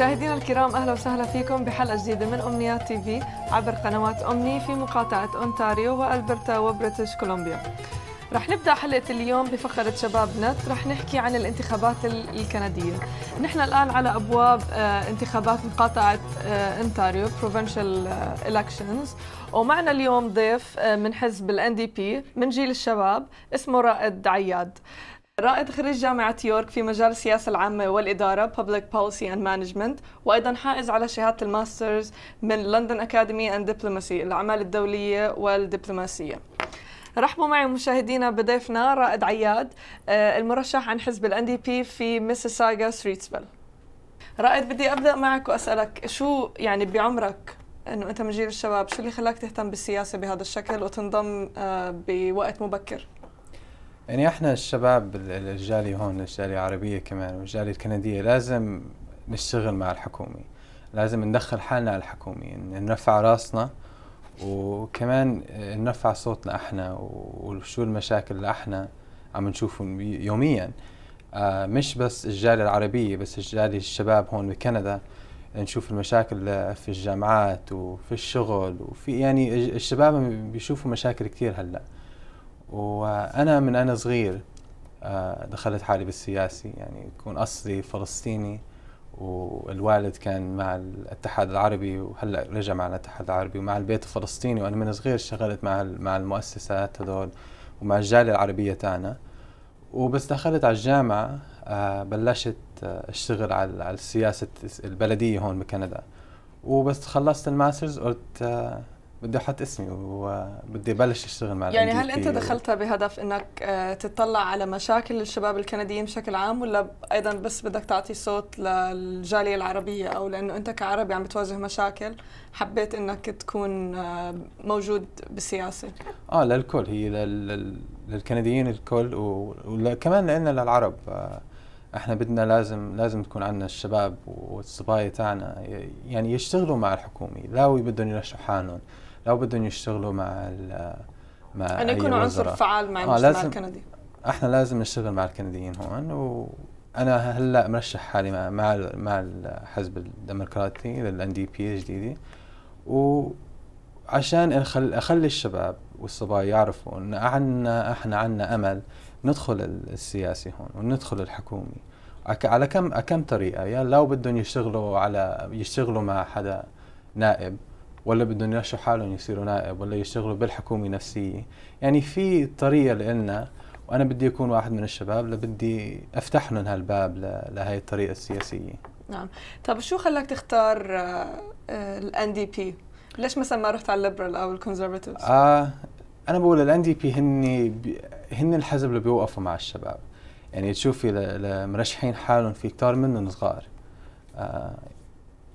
مشاهدينا الكرام اهلا وسهلا فيكم بحلقه جديده من امنيات تي في عبر قنوات امني في مقاطعه اونتاريو والبرتا وبريتش كولومبيا. رح نبدا حلقه اليوم بفقره شباب نت رح نحكي عن الانتخابات الكنديه نحن الان على ابواب آه، انتخابات مقاطعه آه، اونتاريو بروفنشال الكشنز آه، ومعنا اليوم ضيف من حزب الان دي بي من جيل الشباب اسمه رائد عياد رائد خريج جامعة يورك في مجال السياسة العامة والإدارة Public Policy and Management وأيضا حائز على شهادة الماسترز من لندن أكاديمي and Diplomacy الأعمال الدولية والدبلوماسية رحبوا معي مشاهدينا بضيفنا رائد عياد آه، المرشح عن حزب الـ NDP بي في ميسيساغا ستريتسبل رائد بدي ابدا معك واسالك شو يعني بعمرك انه انت من جيل الشباب شو اللي خلاك تهتم بالسياسه بهذا الشكل وتنضم آه، بوقت مبكر يعني احنا الشباب الجاليه هون الجاليه العربيه كمان والجاليه الكنديه لازم نشتغل مع الحكومه لازم ندخل حالنا على الحكومه يعني نرفع راسنا وكمان نرفع صوتنا احنا وشو المشاكل اللي احنا عم نشوفهم يوميا آه مش بس الجاليه العربيه بس الجاليه الشباب هون بكندا نشوف المشاكل في الجامعات وفي الشغل وفي يعني الشباب بيشوفوا مشاكل كثير هلا وانا من انا صغير آه، دخلت حالي بالسياسي يعني يكون اصلي فلسطيني والوالد كان مع الاتحاد العربي وهلا رجع مع الاتحاد العربي ومع البيت الفلسطيني وانا من صغير اشتغلت مع مع المؤسسات هذول ومع الجاليه العربيه تاعنا وبس دخلت على الجامعه آه، بلشت آه، اشتغل على السياسه البلديه هون بكندا وبس خلصت الماسترز قلت بدي احط اسمي وبدي ابلش اشتغل مع يعني هل انت دخلتها بهدف انك آه، تطلع على مشاكل الشباب الكنديين بشكل عام ولا ايضا بس بدك تعطي صوت للجاليه العربيه او لانه انت كعربي عم بتواجه مشاكل حبيت انك تكون آه، موجود بالسياسه اه للكل هي لل... للكنديين الكل وكمان لنا للعرب آه، احنا بدنا لازم لازم تكون عندنا الشباب والصبايا تاعنا يعني يشتغلوا مع الحكومه لا بدهم يرشحوا حالهم لو بدهم يشتغلوا مع مع أن يكونوا عنصر فعال مع آه، المجتمع آه الكندي احنا لازم نشتغل مع الكنديين هون وانا هلا مرشح حالي مع مع, مع الحزب الديمقراطي للان دي بي الجديده وعشان أخل اخلي الشباب والصبايا يعرفوا ان عنا احنا عنا امل ندخل السياسي هون وندخل الحكومي على كم كم طريقه يا لو بدهم يشتغلوا على يشتغلوا مع حدا نائب ولا بدهم يرشحوا حالهم يصيروا نائب ولا يشتغلوا بالحكومه نفسيه يعني في طريقه لنا وانا بدي اكون واحد من الشباب لبدي افتح لهم هالباب لهي الطريقه السياسيه نعم طب شو خلاك تختار الان دي بي ليش مثلا ما رحت على الليبرال او الكونزرفاتيفز آه انا بقول الان دي بي هن هن الحزب اللي بيوقفوا مع الشباب يعني تشوفي مرشحين حالهم في كتار منهم صغار آه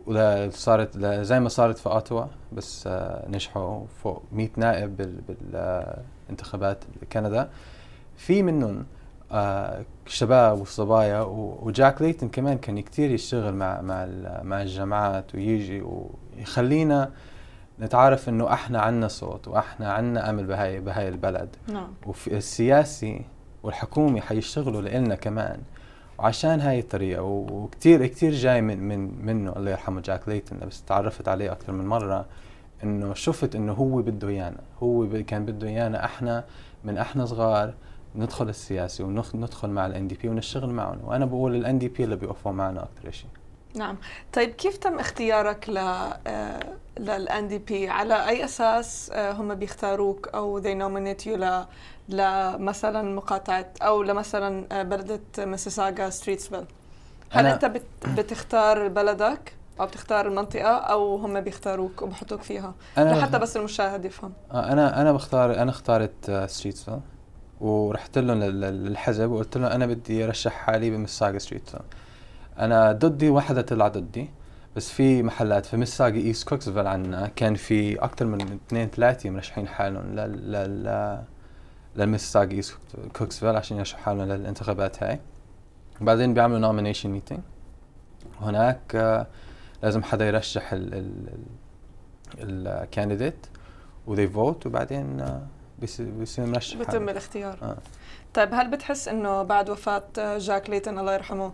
ولا صارت زي ما صارت في اوتوا بس آه، نجحوا فوق 100 نائب بالانتخابات بكندا في منهم آه، شباب وصبايا وجاك ليتن كمان كان كثير يشتغل مع مع مع الجامعات ويجي ويخلينا نتعرف انه احنا عنا صوت واحنا عنا امل بهاي بهاي البلد نعم والسياسي والحكومي حيشتغلوا لنا كمان وعشان هاي الطريقه وكثير كثير جاي من من منه الله يرحمه جاك ليتن بس تعرفت عليه اكثر من مره انه شفت انه هو بده ايانا هو كان بده ايانا احنا من احنا صغار ندخل السياسي وندخل مع الان دي بي ونشتغل معهم وانا بقول الان دي بي اللي بيوقفوا معنا اكثر شيء نعم طيب كيف تم اختيارك ل للان دي بي على اي اساس آه، هم بيختاروك او they nominate you ل لمثلا مقاطعه او لمثلا آه، بلده مسيساغا ستريتسفيل هل انت بتختار بلدك او بتختار المنطقه او هم بيختاروك وبحطوك فيها أنا لحتى بس المشاهد يفهم آه، انا انا بختار انا اختارت ستريتسفيل ورحت لهم للحزب وقلت لهم انا بدي ارشح حالي بمساغا ستريتسفيل انا ضدي وحدا طلع ضدي بس في محلات في مساقي ايست كوكسفيل عندنا كان في اكثر من اثنين ثلاثه مرشحين حالهم لل لل للمساقي ايست كوكسفيل عشان يرشحوا حالهم للانتخابات هاي بعدين بيعملوا نومينيشن ميتينج هناك آه، لازم حدا يرشح ال ال الكانديديت وذي فوت وبعدين آه، بيصير مرشح بتم الاختيار آه. طيب هل بتحس انه بعد وفاه جاك ليتن الله يرحمه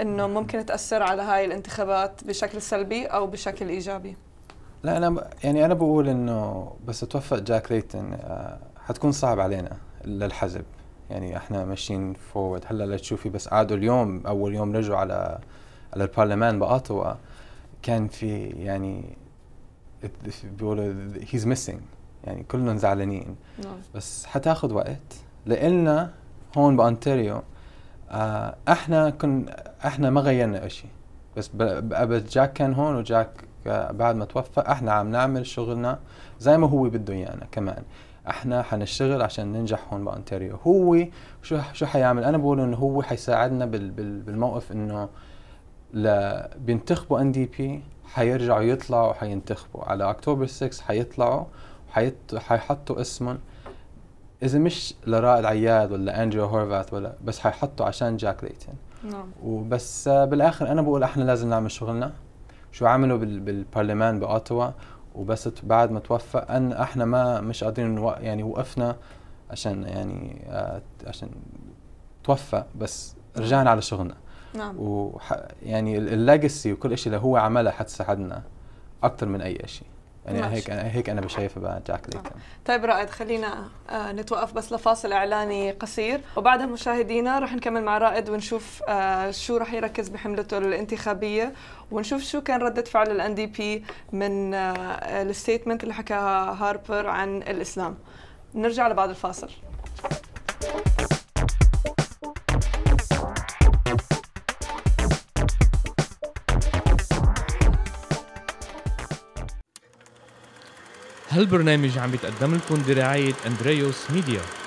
انه ممكن تاثر على هاي الانتخابات بشكل سلبي او بشكل ايجابي لا انا يعني انا بقول انه بس توفق جاك ليتن آه، حتكون صعب علينا للحزب يعني احنا ماشيين فورورد هلا لتشوفي بس قعدوا اليوم اول يوم رجعوا على على البرلمان باوتوا كان في يعني بيقولوا هيز ميسينج يعني كلهم زعلانين نعم. بس حتاخذ وقت لإلنا هون بأنتاريو آه، احنا كنا احنا ما غيرنا شيء بس بس جاك كان هون وجاك آه، بعد ما توفى احنا عم نعمل شغلنا زي ما هو بده ايانا كمان احنا حنشتغل عشان ننجح هون بانتاريو هو شو شو حيعمل انا بقول انه هو حيساعدنا بال بال بالموقف انه بينتخبوا ان دي بي حيرجعوا يطلعوا حينتخبوا على اكتوبر 6 حيطلعوا حيحطوا اسمهم اذا مش لرائد عياد ولا اندرو هورفات ولا بس حيحطوا عشان جاك ليتن نعم وبس آه، بالاخر انا بقول احنا لازم نعمل شغلنا شو عملوا بالبرلمان باوتوا وبس بعد ما توفى ان احنا ما مش قادرين يعني وقفنا عشان يعني آه، عشان توفى بس رجعنا على شغلنا نعم و يعني الليجسي وكل شيء اللي هو عمله حتساعدنا اكثر من اي شيء يعني هيك أنا هيك انا بشايفه بقى ليك آه. طيب رائد خلينا آه نتوقف بس لفاصل اعلاني قصير وبعدها مشاهدينا رح نكمل مع رائد ونشوف آه شو رح يركز بحملته الانتخابيه ونشوف شو كان رده فعل الان دي بي من آه، الستيتمنت اللي حكاها هاربر عن الاسلام نرجع لبعد الفاصل هالبرنامج عم بيتقدم لكم برعاية أندريوس ميديا